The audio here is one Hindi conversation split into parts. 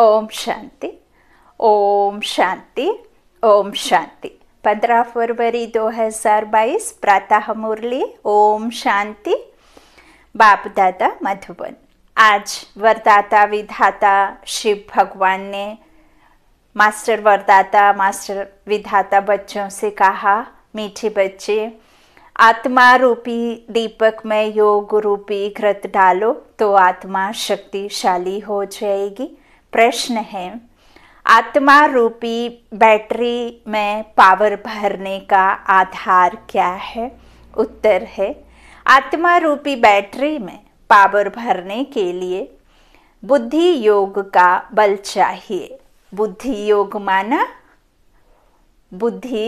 ओम शांति ओम शांति ओम शांति पंद्रह फरवरी 2022 प्रातः मुरली ओम शांति बाप दादा मधुबन आज वरदाता विधाता शिव भगवान ने मास्टर वरदाता मास्टर विधाता बच्चों से कहा मीठे बच्चे आत्मा रूपी दीपक में योग रूपी घृत डालो तो आत्मा शक्तिशाली हो जाएगी प्रश्न है आत्मा रूपी बैटरी में पावर भरने का आधार क्या है उत्तर है आत्मा रूपी बैटरी में पावर भरने के लिए बुद्धि योग का बल चाहिए बुद्धि योग माना बुद्धि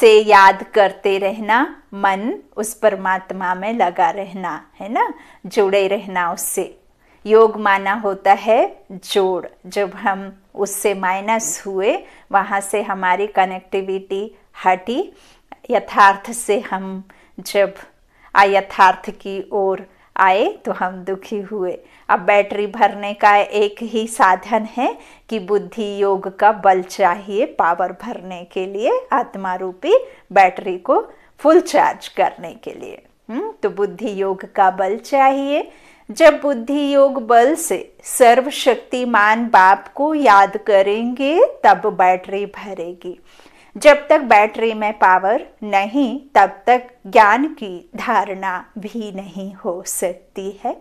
से याद करते रहना मन उस परमात्मा में लगा रहना है ना जुड़े रहना उससे योग माना होता है जोड़ जब हम उससे माइनस हुए वहाँ से हमारी कनेक्टिविटी हटी यथार्थ से हम जब अयथार्थ की ओर आए तो हम दुखी हुए अब बैटरी भरने का एक ही साधन है कि बुद्धि योग का बल चाहिए पावर भरने के लिए आत्मा रूपी बैटरी को फुल चार्ज करने के लिए हुँ? हम्म, तो बुद्धि योग का बल चाहिए जब बुद्धि योग बल से सर्वशक्तिमान बाप को याद करेंगे तब बैटरी भरेगी जब तक बैटरी में पावर नहीं तब तक ज्ञान की धारणा भी नहीं हो सकती है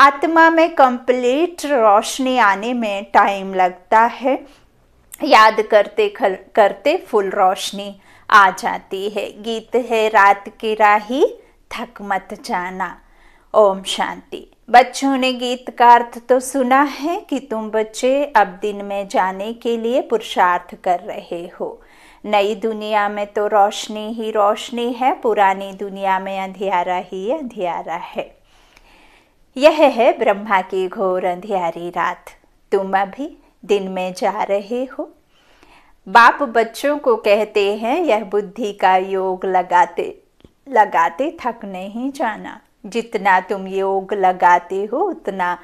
आत्मा में कंप्लीट रोशनी आने में टाइम लगता है याद करते खल, करते फुल रोशनी आ जाती है गीत है रात की राही थक मत जाना ओम शांति बच्चों ने गीत का अर्थ तो सुना है कि तुम बच्चे अब दिन में जाने के लिए पुरुषार्थ कर रहे हो नई दुनिया में तो रोशनी ही रोशनी है पुरानी दुनिया में अंधियारा ही अंधियारा है यह है ब्रह्मा की घोर अंधियारी रात तुम अभी दिन में जा रहे हो बाप बच्चों को कहते हैं यह बुद्धि का योग लगाते लगाते थक नहीं जाना जितना तुम योग लगाते हो उतना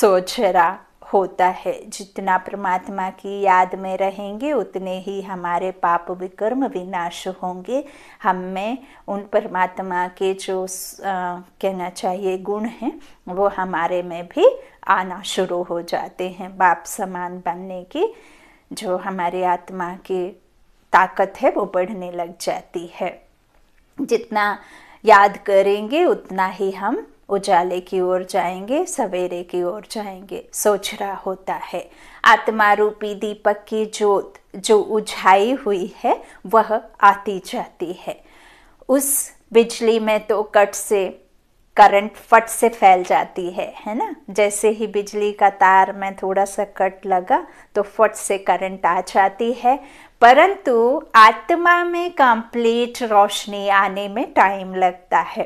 सोझरा होता है जितना परमात्मा की याद में रहेंगे उतने ही हमारे पाप विकर्म विनाश होंगे हम में उन परमात्मा के जो आ, कहना चाहिए गुण हैं वो हमारे में भी आना शुरू हो जाते हैं बाप समान बनने की जो हमारी आत्मा की ताकत है वो बढ़ने लग जाती है जितना याद करेंगे उतना ही हम उजाले की ओर जाएंगे सवेरे की ओर जाएंगे सोच रहा होता है आत्मा रूपी दीपक की जोत जो उझाई हुई है वह आती जाती है उस बिजली में तो कट से करंट फट से फैल जाती है है ना जैसे ही बिजली का तार में थोड़ा सा कट लगा तो फट से करंट आ जाती है परंतु आत्मा में कंप्लीट रोशनी आने में टाइम लगता है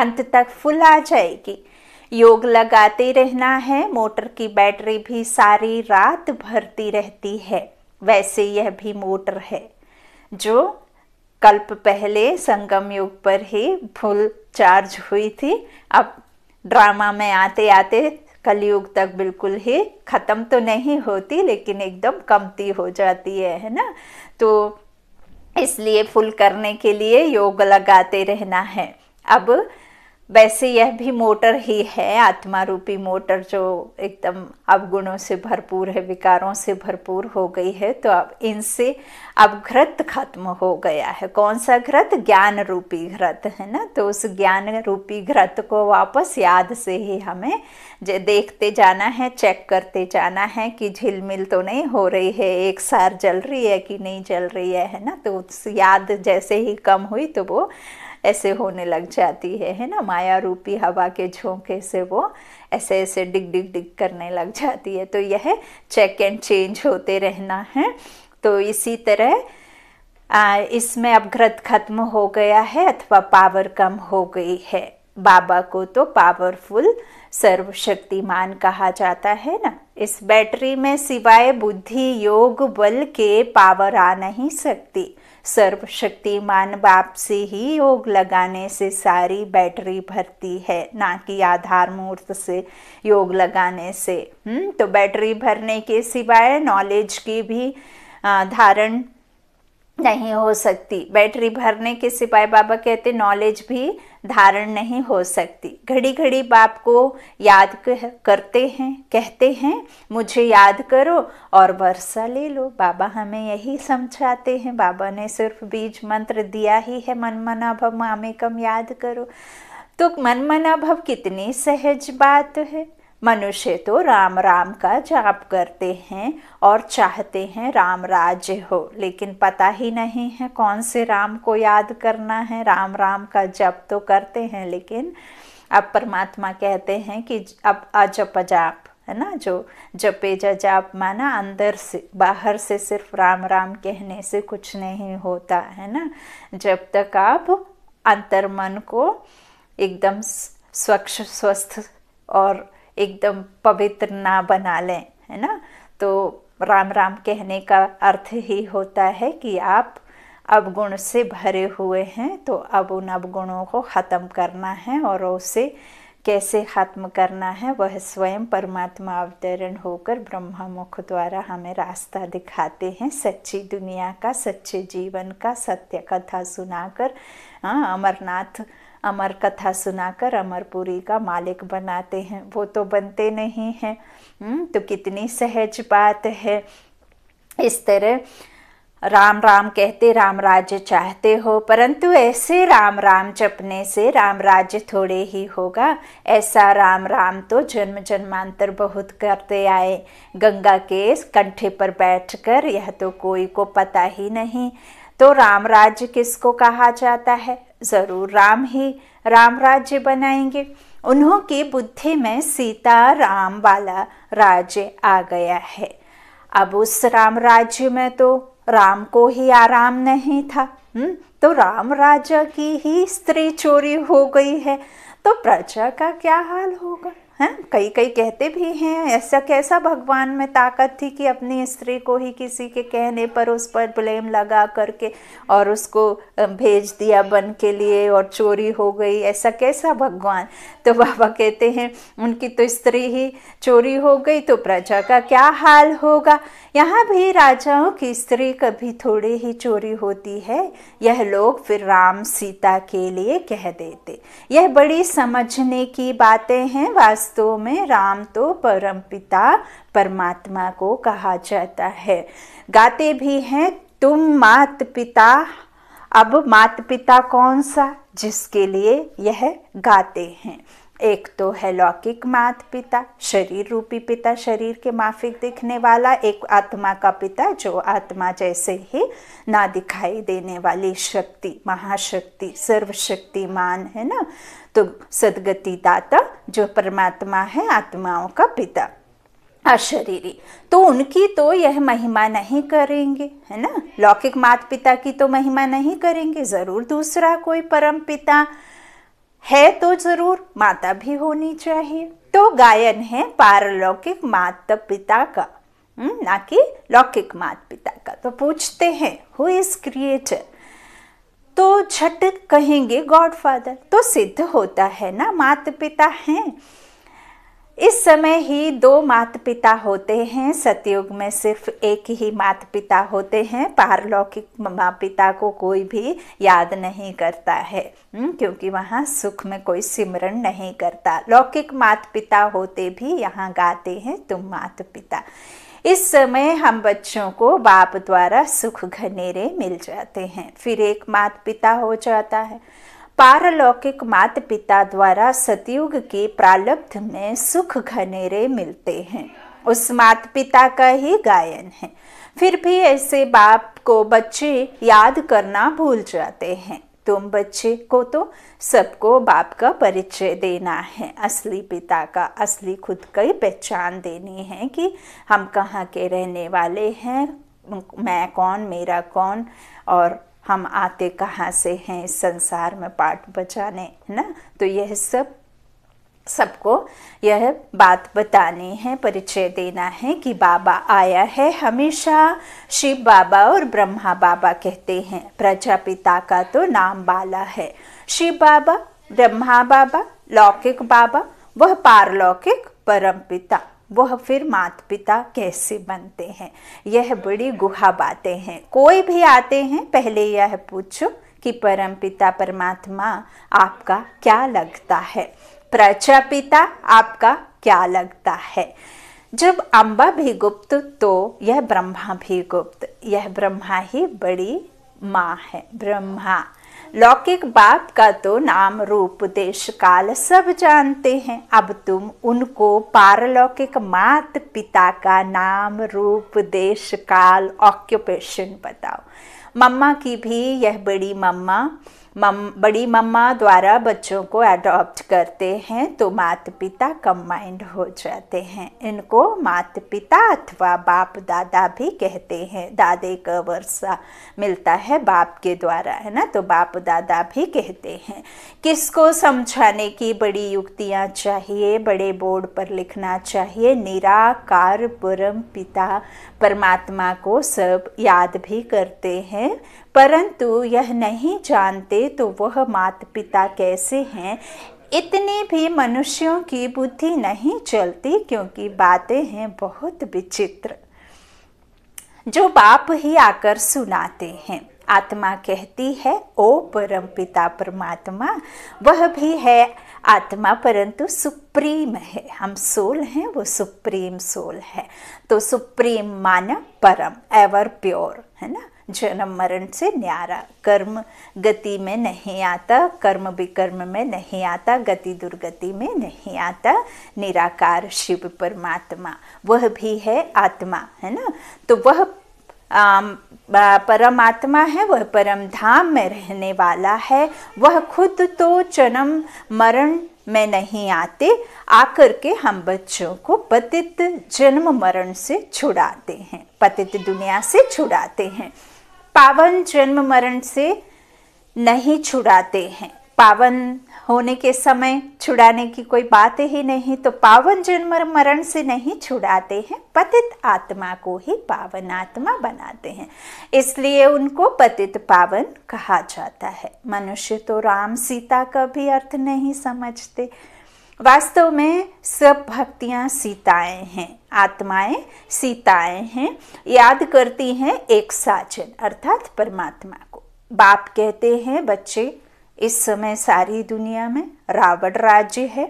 अंत तक फुल आ जाएगी योग लगाते रहना है मोटर की बैटरी भी सारी रात भरती रहती है वैसे यह भी मोटर है जो कल्प पहले संगम युग पर ही भूल चार्ज हुई थी अब ड्रामा में आते आते कलयुग तक बिल्कुल ही ख़त्म तो नहीं होती लेकिन एकदम कमती हो जाती है है ना तो इसलिए फुल करने के लिए योग लगाते रहना है अब वैसे यह भी मोटर ही है आत्मा रूपी मोटर जो एकदम अवगुणों से भरपूर है विकारों से भरपूर हो गई है तो अब इनसे अब घृत खत्म हो गया है कौन सा घृत ज्ञान रूपी घृत है ना तो उस ज्ञान रूपी घृत को वापस याद से ही हमें देखते जाना है चेक करते जाना है कि झिलमिल तो नहीं हो रही है एक सार जल रही है कि नहीं जल रही है है ना तो उस याद जैसे ही कम हुई तो वो ऐसे होने लग जाती है है ना माया रूपी हवा के झोंके से वो ऐसे ऐसे डिग डिग डिग करने लग जाती है तो यह चेक एंड चेंज होते रहना है तो इसी तरह इसमें अब घृत खत्म हो गया है अथवा पावर कम हो गई है बाबा को तो पावरफुल सर्वशक्तिमान कहा जाता है ना इस बैटरी में सिवाय बुद्धि योग बल के पावर आ नहीं सकती सर्वशक्तिमान बाप से ही योग लगाने से सारी बैटरी भरती है ना कि आधार मूर्त से योग लगाने से हम्म तो बैटरी भरने के सिवाय नॉलेज की भी धारण नहीं हो सकती बैटरी भरने के सिपाय बाबा कहते नॉलेज भी धारण नहीं हो सकती घड़ी घड़ी बाप को याद करते हैं कहते हैं मुझे याद करो और वर्षा ले लो बाबा हमें यही समझाते हैं बाबा ने सिर्फ बीज मंत्र दिया ही है मन मना भव मामे कम याद करो तो मन मना भव कितनी सहज बात है मनुष्य तो राम राम का जाप करते हैं और चाहते हैं राम राज्य हो लेकिन पता ही नहीं है कौन से राम को याद करना है राम राम का जप तो करते हैं लेकिन अब परमात्मा कहते हैं कि अब अजप जाप है ना जो जपे जजाप माना अंदर से बाहर से सिर्फ राम राम कहने से कुछ नहीं होता है ना जब तक आप अंतर मन को एकदम स्वच्छ स्वस्थ और एकदम पवित्र ना बना लें है ना तो राम राम कहने का अर्थ ही होता है कि आप अवगुण से भरे हुए हैं तो अब उन अवगुणों को ख़त्म करना है और उसे कैसे ख़त्म करना है वह स्वयं परमात्मा अवतरण होकर ब्रह्मा मुख द्वारा हमें रास्ता दिखाते हैं सच्ची दुनिया का सच्चे जीवन का सत्य कथा सुनाकर हाँ अमरनाथ अमर कथा सुनाकर अमरपुरी का मालिक बनाते हैं वो तो बनते नहीं हैं हम्म, तो कितनी सहज बात है इस तरह राम राम कहते राम राज्य चाहते हो परंतु ऐसे राम राम जपने से राम राज्य थोड़े ही होगा ऐसा राम राम तो जन्म जन्मांतर बहुत करते आए गंगा के कंठे पर बैठकर यह तो कोई को पता ही नहीं तो राम राज्य किसको कहा जाता है जरूर राम ही राम राज्य बनाएंगे उन्हों की बुद्धि में सीता राम वाला राज्य आ गया है अब उस राम राज्य में तो राम को ही आराम नहीं था हुँ? हम्म, तो राम राजा की ही स्त्री चोरी हो गई है तो प्रजा का क्या हाल होगा हैं कई कई कहते भी हैं ऐसा कैसा भगवान में ताकत थी कि अपनी स्त्री को ही किसी के कहने पर उस पर ब्लेम लगा करके और उसको भेज दिया बन के लिए और चोरी हो गई ऐसा कैसा भगवान तो बाबा कहते हैं उनकी तो स्त्री ही चोरी हो गई तो प्रजा का क्या हाल होगा यहाँ भी राजाओं की स्त्री कभी थोड़ी ही चोरी होती है यह लोग फिर राम सीता के लिए कह देते यह बड़ी समझने की बातें हैं वास्तव वास्तव में राम तो परमपिता परमात्मा को कहा जाता है गाते भी हैं तुम मात पिता अब मात पिता कौन सा जिसके लिए यह गाते हैं एक तो है लौकिक मात पिता शरीर रूपी पिता शरीर के माफिक दिखने वाला एक आत्मा का पिता जो आत्मा जैसे ही ना दिखाई देने वाली शक्ति महाशक्ति सर्वशक्तिमान है ना तो सदगति दाता जो परमात्मा है आत्माओं का पिता अशरीरी तो उनकी तो यह महिमा नहीं करेंगे है ना लौकिक मात पिता की तो महिमा नहीं करेंगे ज़रूर दूसरा कोई परम पिता है तो जरूर माता भी होनी चाहिए तो गायन है पारलौकिक माता पिता का हम्म, ना कि लौकिक माता पिता का तो पूछते हैं हु इज क्रिएटर तो झट कहेंगे गॉड फादर तो सिद्ध होता है ना माता पिता हैं इस समय ही दो माता पिता होते हैं सतयुग में सिर्फ एक ही माता पिता होते हैं पारलौकिक माता पिता को कोई भी याद नहीं करता है हम्म, क्योंकि वहाँ सुख में कोई सिमरण नहीं करता लौकिक माता पिता होते भी यहाँ गाते हैं तुम माता पिता इस समय हम बच्चों को बाप द्वारा सुख घनेरे मिल जाते हैं फिर एक माता पिता हो जाता है पारलौकिक माता पिता द्वारा सतयुग के प्रलब्ध में सुख घनेरे मिलते हैं उस माता पिता का ही गायन है फिर भी ऐसे बाप को बच्चे याद करना भूल जाते हैं तुम बच्चे को तो सबको बाप का परिचय देना है असली पिता का असली खुद ही पहचान देनी है कि हम कहाँ के रहने वाले हैं मैं कौन मेरा कौन और हम आते कहाँ से हैं इस संसार में पाठ बचाने है ना तो यह सब सबको यह बात बतानी है परिचय देना है कि बाबा आया है हमेशा शिव बाबा और ब्रह्मा बाबा कहते हैं प्रजापिता का तो नाम बाला है शिव बाबा ब्रह्मा बाबा लौकिक बाबा वह पारलौकिक परम पिता वह फिर माता पिता कैसे बनते हैं यह बड़ी गुहा बातें हैं कोई भी आते हैं पहले यह पूछो कि परम पिता परमात्मा आपका क्या लगता है प्रजापिता आपका क्या लगता है जब अम्बा भी गुप्त तो यह ब्रह्मा भी गुप्त यह ब्रह्मा ही बड़ी माँ है ब्रह्मा लौकिक बाप का तो नाम रूप देश काल सब जानते हैं अब तुम उनको पारलौकिक मात पिता का नाम रूप देश काल ऑक्यूपेशन बताओ मम्मा की भी यह बड़ी मम्मा मम बड़ी मम्मा द्वारा बच्चों को अडॉप्ट करते हैं तो माता पिता कम्बाइंड हो जाते हैं इनको माता पिता अथवा बाप दादा भी कहते हैं दादे का वर्षा मिलता है बाप के द्वारा है ना तो बाप दादा भी कहते हैं किसको समझाने की बड़ी युक्तियाँ चाहिए बड़े बोर्ड पर लिखना चाहिए निराकार परम पिता परमात्मा को सब याद भी करते हैं परंतु यह नहीं जानते तो वह माता पिता कैसे हैं इतने भी मनुष्यों की बुद्धि नहीं चलती क्योंकि बातें हैं बहुत विचित्र जो बाप ही आकर सुनाते हैं आत्मा कहती है ओ परम पिता परमात्मा वह भी है आत्मा परंतु सुप्रीम है हम सोल हैं वो सुप्रीम सोल है तो सुप्रीम माना परम एवर प्योर है ना जन्म मरण से न्यारा कर्म गति में नहीं आता कर्म विकर्म में नहीं आता गति दुर्गति में नहीं आता निराकार शिव परमात्मा वह भी है आत्मा है ना तो वह परमात्मा है वह परम धाम में रहने वाला है वह खुद तो जन्म मरण में नहीं आते आकर के हम बच्चों को पतित जन्म मरण से छुड़ाते हैं पतित दुनिया से छुड़ाते हैं पावन जन्म मरण से नहीं छुड़ाते हैं पावन होने के समय छुड़ाने की कोई बात ही नहीं तो पावन जन्म मरण से नहीं छुड़ाते हैं पतित आत्मा को ही पावन आत्मा बनाते हैं इसलिए उनको पतित पावन कहा जाता है मनुष्य तो राम सीता का भी अर्थ नहीं समझते वास्तव में सब भक्तियां सीताएं हैं आत्माएं सीताएं हैं याद करती हैं एक साजन अर्थात परमात्मा को बाप कहते हैं बच्चे इस समय सारी दुनिया में रावण राज्य है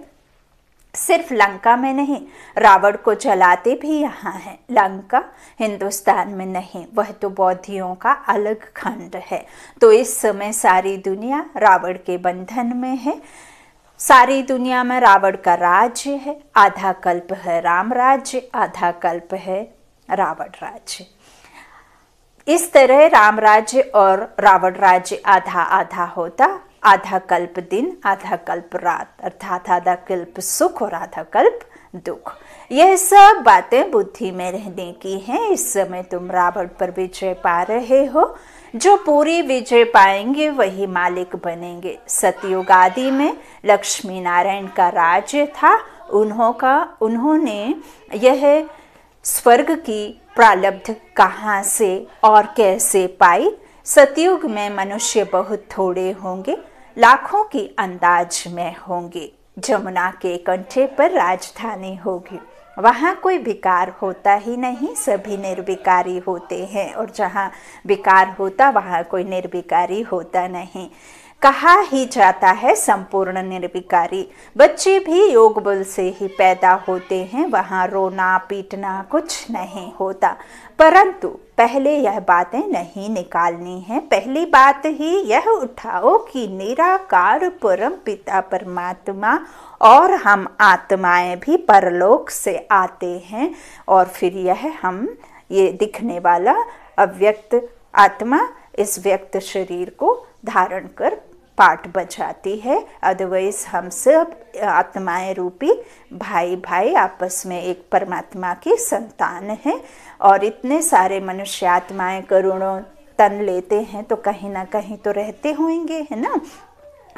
सिर्फ लंका में नहीं रावण को जलाते भी यहाँ हैं लंका हिंदुस्तान में नहीं वह तो बौद्धियों का अलग खंड है तो इस समय सारी दुनिया रावण के बंधन में है सारी दुनिया में रावण का राज्य है आधा कल्प है राम राज्य आधा कल्प है रावण राज्य इस तरह राम राज्य और रावण राज्य आधा आधा होता आधा कल्प दिन आधा कल्प रात अर्थात आधा कल्प सुख और आधा कल्प दुख यह सब बातें बुद्धि में रहने की हैं इस समय तुम रावण पर विजय पा रहे हो जो पूरी विजय पाएंगे वही मालिक बनेंगे सतयुग आदि में लक्ष्मी नारायण का राज्य था उन्हों का उन्होंने यह स्वर्ग की प्रालब्ध कहाँ से और कैसे पाई सतयुग में मनुष्य बहुत थोड़े होंगे लाखों की अंदाज में होंगे जमुना के कंठे पर राजधानी होगी वहाँ कोई विकार होता ही नहीं सभी निर्विकारी होते हैं और जहाँ विकार होता वहाँ कोई निर्विकारी होता नहीं कहा ही जाता है संपूर्ण निर्विकारी बच्चे भी योग बल से ही पैदा होते हैं वहाँ रोना पीटना कुछ नहीं होता परंतु पहले यह बातें नहीं निकालनी है पहली बात ही यह उठाओ कि निराकार परम पिता परमात्मा और हम आत्माएं भी परलोक से आते हैं और फिर यह हम ये दिखने वाला अव्यक्त आत्मा इस व्यक्त शरीर को धारण कर पाठ बजाती है अदरवाइज हम सब आत्माएं रूपी भाई भाई आपस में एक परमात्मा की संतान है और इतने सारे मनुष्य आत्माएं करोड़ों तन लेते हैं तो कहीं ना कहीं तो रहते होंगे है ना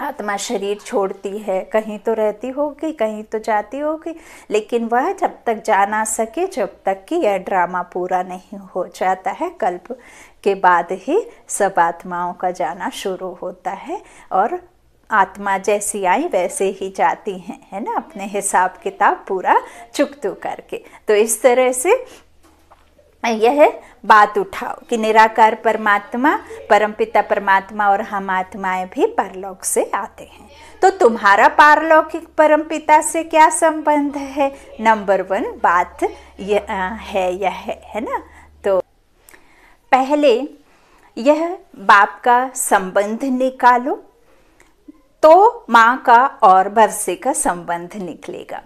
आत्मा शरीर छोड़ती है कहीं तो रहती होगी कहीं तो जाती होगी लेकिन वह जब तक जा ना सके जब तक कि यह ड्रामा पूरा नहीं हो जाता है कल्प के बाद ही सब आत्माओं का जाना शुरू होता है और आत्मा जैसी आई वैसे ही जाती हैं है ना अपने हिसाब किताब पूरा चुकतू करके तो इस तरह से यह बात उठाओ कि निराकार परमात्मा परमपिता परमात्मा और हम आत्माएं भी परलोक से आते हैं तो तुम्हारा पारलौकिक परमपिता से क्या संबंध है नंबर वन बात यह है यह है, है ना तो पहले यह बाप का संबंध निकालो तो माँ का और बरसे का संबंध निकलेगा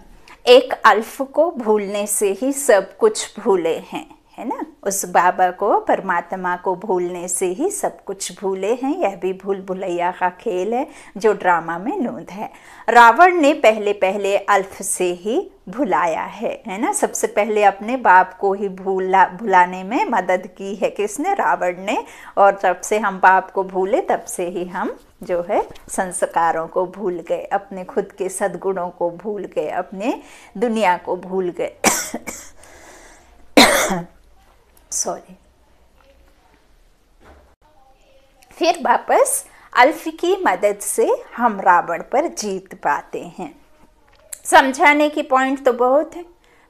एक अल्फ को भूलने से ही सब कुछ भूले हैं है ना उस बाबा को परमात्मा को भूलने से ही सब कुछ भूले हैं यह भी भूल भुलैया का खेल है जो ड्रामा में नोंद है रावण ने पहले पहले अल्फ से ही भुलाया है है ना सबसे पहले अपने बाप को ही भूला भुलाने में मदद की है किसने रावण ने और जब से हम बाप को भूले तब से ही हम जो है संस्कारों को भूल गए अपने खुद के सद्गुणों को भूल गए अपने दुनिया को भूल गए सॉरी फिर वापस अल्फ की मदद से हम रावण पर जीत पाते हैं समझाने की पॉइंट तो बहुत है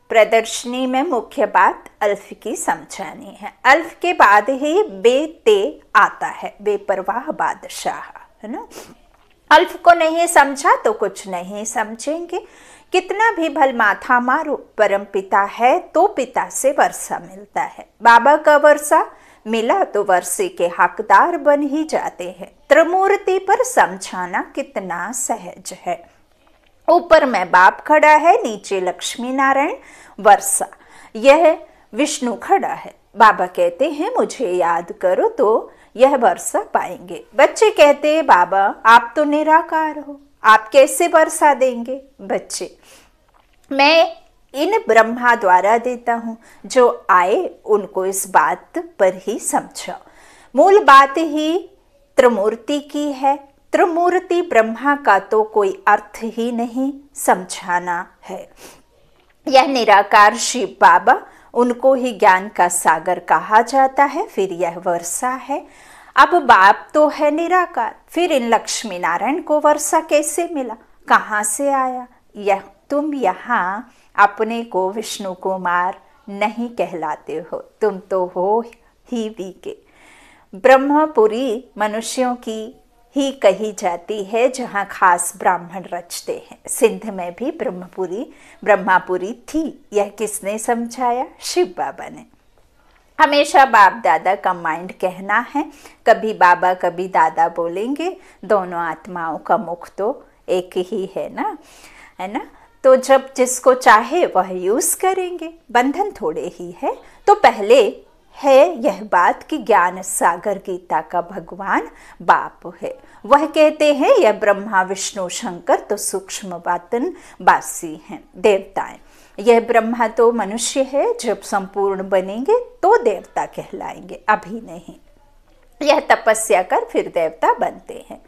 प्रदर्शनी में मुख्य बात अल्फ की समझानी है अल्फ के बाद ही बेते आता है बेपरवाह बादशाह है ना अल्फ को नहीं समझा तो कुछ नहीं समझेंगे कितना भी भल माथा मारो परम पिता है तो पिता से वर्षा मिलता है बाबा का वर्षा मिला तो वर्षे के हकदार बन ही जाते हैं त्रिमूर्ति पर समझाना कितना सहज है ऊपर में बाप खड़ा है नीचे लक्ष्मी नारायण वर्षा यह विष्णु खड़ा है बाबा कहते हैं मुझे याद करो तो यह वर्षा पाएंगे बच्चे कहते हैं बाबा आप तो निराकार हो आप कैसे वर्षा देंगे बच्चे मैं इन ब्रह्मा द्वारा देता हूँ जो आए उनको इस बात पर ही समझा मूल बात ही त्रिमूर्ति की है त्रिमूर्ति ब्रह्मा का तो कोई अर्थ ही नहीं समझाना है यह निराकार शिव बाबा उनको ही ज्ञान का सागर कहा जाता है फिर यह वर्षा है अब बाप तो है निराकार फिर इन लक्ष्मी नारायण को वर्षा कैसे मिला कहाँ से आया यह तुम यहाँ अपने को विष्णु कुमार नहीं कहलाते हो तुम तो हो ही के ब्रह्मपुरी मनुष्यों की ही कही जाती है जहाँ खास ब्राह्मण रचते हैं सिंध में भी ब्रह्मपुरी ब्रह्मापुरी थी यह किसने समझाया शिव बाबा ने हमेशा बाप दादा का माइंड कहना है कभी बाबा कभी दादा बोलेंगे दोनों आत्माओं का मुख तो एक ही है ना है ना तो जब जिसको चाहे वह यूज़ करेंगे बंधन थोड़े ही है तो पहले है यह बात कि ज्ञान सागर गीता का भगवान बाप है वह कहते हैं यह ब्रह्मा विष्णु शंकर तो सूक्ष्म बातन बासी हैं देवताएं यह ब्रह्मा तो मनुष्य है जब संपूर्ण बनेंगे तो देवता कहलाएंगे अभी नहीं यह तपस्या कर फिर देवता बनते हैं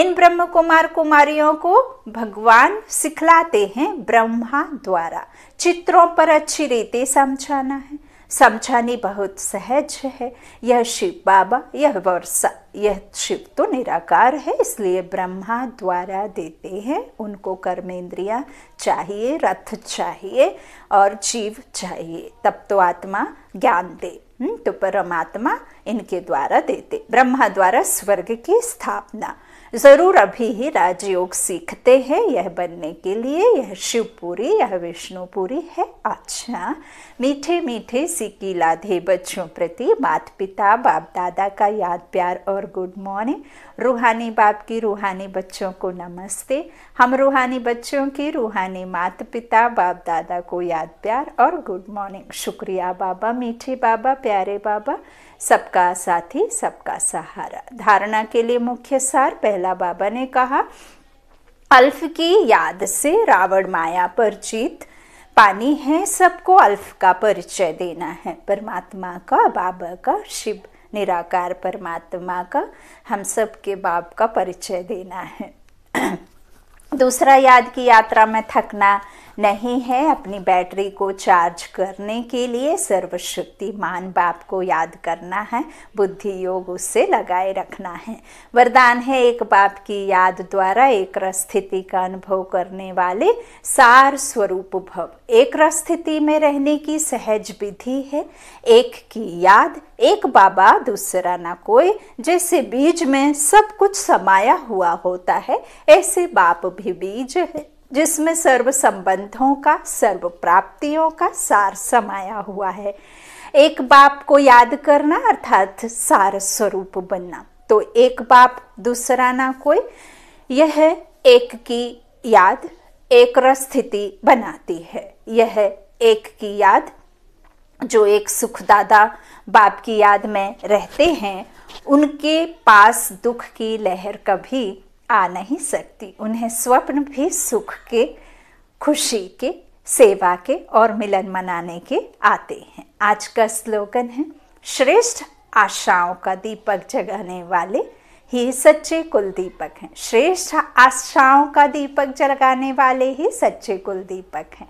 इन ब्रह्म कुमार कुमारियों को भगवान सिखलाते हैं ब्रह्मा द्वारा चित्रों पर अच्छी रीति समझाना है समझानी बहुत सहज है यह शिव बाबा यह वर्षा यह शिव तो निराकार है इसलिए ब्रह्मा द्वारा देते हैं उनको कर्मेंद्रिया चाहिए रथ चाहिए और जीव चाहिए तब तो आत्मा ज्ञान दे हम्म, तो परमात्मा इनके द्वारा देते ब्रह्मा द्वारा स्वर्ग की स्थापना ज़रूर अभी ही राजयोग सीखते हैं यह बनने के लिए यह शिवपुरी यह विष्णुपुरी है अच्छा मीठे मीठे सिक्की लाधे बच्चों प्रति मात पिता बाप दादा का याद प्यार और गुड मॉर्निंग रूहानी बाप की रूहानी बच्चों को नमस्ते हम रूहानी बच्चों की रूहानी मात पिता बाप दादा को याद प्यार और गुड मॉर्निंग शुक्रिया बाबा मीठे बाबा प्यारे बाबा सबका साथी सबका सहारा धारणा के लिए मुख्य सार पहला बाबा ने कहा अल्फ की याद से रावण माया पर जीत पानी है सबको अल्फ का परिचय देना है परमात्मा का बाबा का शिव निराकार परमात्मा का हम सब के बाप का परिचय देना है दूसरा याद की यात्रा में थकना नहीं है अपनी बैटरी को चार्ज करने के लिए सर्वशक्तिमान बाप को याद करना है बुद्धि योग उससे लगाए रखना है वरदान है एक बाप की याद द्वारा एक स्थिति का अनुभव करने वाले सार स्वरूप भव एक स्थिति में रहने की सहज विधि है एक की याद एक बाबा दूसरा ना कोई जैसे बीज में सब कुछ समाया हुआ होता है ऐसे बाप भी बीज है जिसमें सर्व संबंधों का सर्व प्राप्तियों का सार समाया हुआ है एक बाप को याद करना अर्थात सार स्वरूप बनना तो एक बाप दूसरा ना कोई यह एक की याद एक स्थिति बनाती है यह एक की याद जो एक सुखदादा बाप की याद में रहते हैं उनके पास दुख की लहर कभी आ नहीं सकती उन्हें स्वप्न भी सुख के खुशी के सेवा के और मिलन मनाने के आते हैं आज का स्लोगन है श्रेष्ठ आशाओं का दीपक जगाने वाले ही सच्चे कुल दीपक हैं श्रेष्ठ आशाओं का दीपक जगाने वाले ही सच्चे कुल दीपक हैं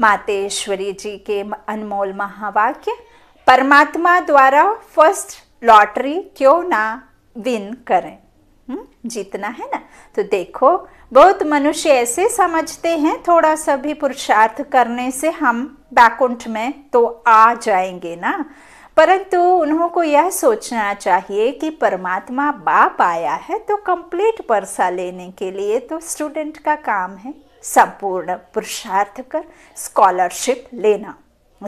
मातेश्वरी जी के अनमोल महावाक्य परमात्मा द्वारा फर्स्ट लॉटरी क्यों ना विन करें हुँ? हम्म, जीतना है ना तो देखो बहुत मनुष्य ऐसे समझते हैं थोड़ा सा भी पुरुषार्थ करने से हम बैकुंठ में तो आ जाएंगे ना परंतु उन्हों को यह सोचना चाहिए कि परमात्मा बाप आया है तो कंप्लीट परसा लेने के लिए तो स्टूडेंट का काम है संपूर्ण पुरुषार्थ कर स्कॉलरशिप लेना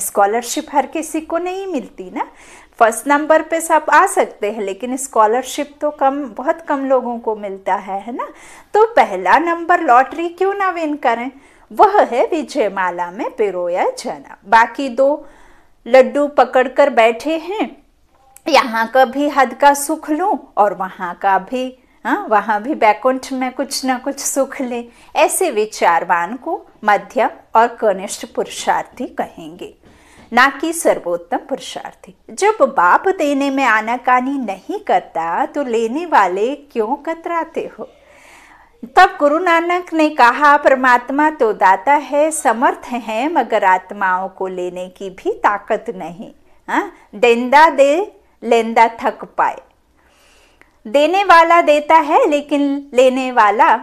स्कॉलरशिप हर किसी को नहीं मिलती ना फर्स्ट नंबर पे सब आ सकते हैं लेकिन स्कॉलरशिप तो कम बहुत कम लोगों को मिलता है है ना तो पहला नंबर लॉटरी क्यों ना विन करें वह है विजयमाला में पिरोया जाना बाकी दो लड्डू पकड़कर बैठे हैं यहाँ का भी हद का सुख लूँ और वहाँ का भी हाँ वहाँ भी बैकुंठ में कुछ ना कुछ सुख ले ऐसे विचारवान को मध्यम और कनिष्ठ पुरुषार्थी कहेंगे ना कि सर्वोत्तम पुरुषार्थी जब बाप देने में आनाकानी नहीं करता तो लेने वाले क्यों कतराते हो तब गुरु नानक ने कहा परमात्मा तो दाता है समर्थ है मगर आत्माओं को लेने की भी ताकत नहीं हा देंदा दे लेंदा थक पाए देने वाला देता है लेकिन लेने वाला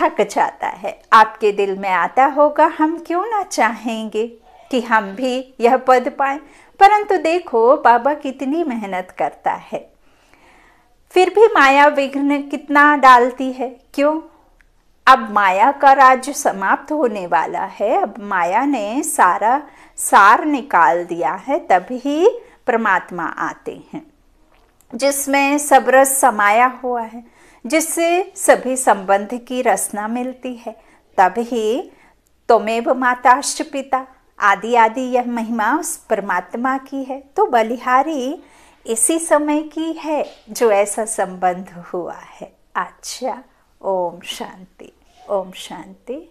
थक जाता है आपके दिल में आता होगा हम क्यों ना चाहेंगे कि हम भी यह पद पाए परंतु देखो बाबा कितनी मेहनत करता है फिर भी माया विघ्न कितना डालती है क्यों अब माया का राज्य समाप्त होने वाला है अब माया ने सारा सार निकाल दिया है तभी परमात्मा आते हैं जिसमें सब रस समाया हुआ है जिससे सभी संबंध की रचना मिलती है तभी तुमेव माता पिता आदि आदि यह महिमा उस परमात्मा की है तो बलिहारी इसी समय की है जो ऐसा संबंध हुआ है अच्छा ओम शांति ओम शांति